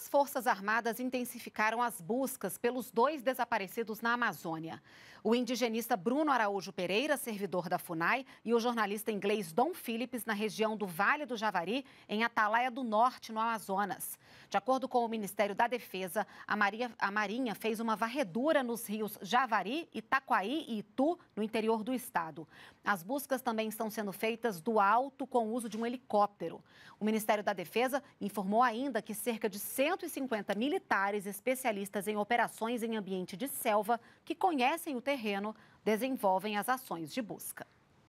as Forças Armadas intensificaram as buscas pelos dois desaparecidos na Amazônia. O indigenista Bruno Araújo Pereira, servidor da FUNAI, e o jornalista inglês Dom Phillips, na região do Vale do Javari, em Atalaia do Norte, no Amazonas. De acordo com o Ministério da Defesa, a, Maria, a Marinha fez uma varredura nos rios Javari, Itaquaí e Itu, no interior do estado. As buscas também estão sendo feitas do alto com o uso de um helicóptero. O Ministério da Defesa informou ainda que cerca de 100 150 militares especialistas em operações em ambiente de selva que conhecem o terreno desenvolvem as ações de busca.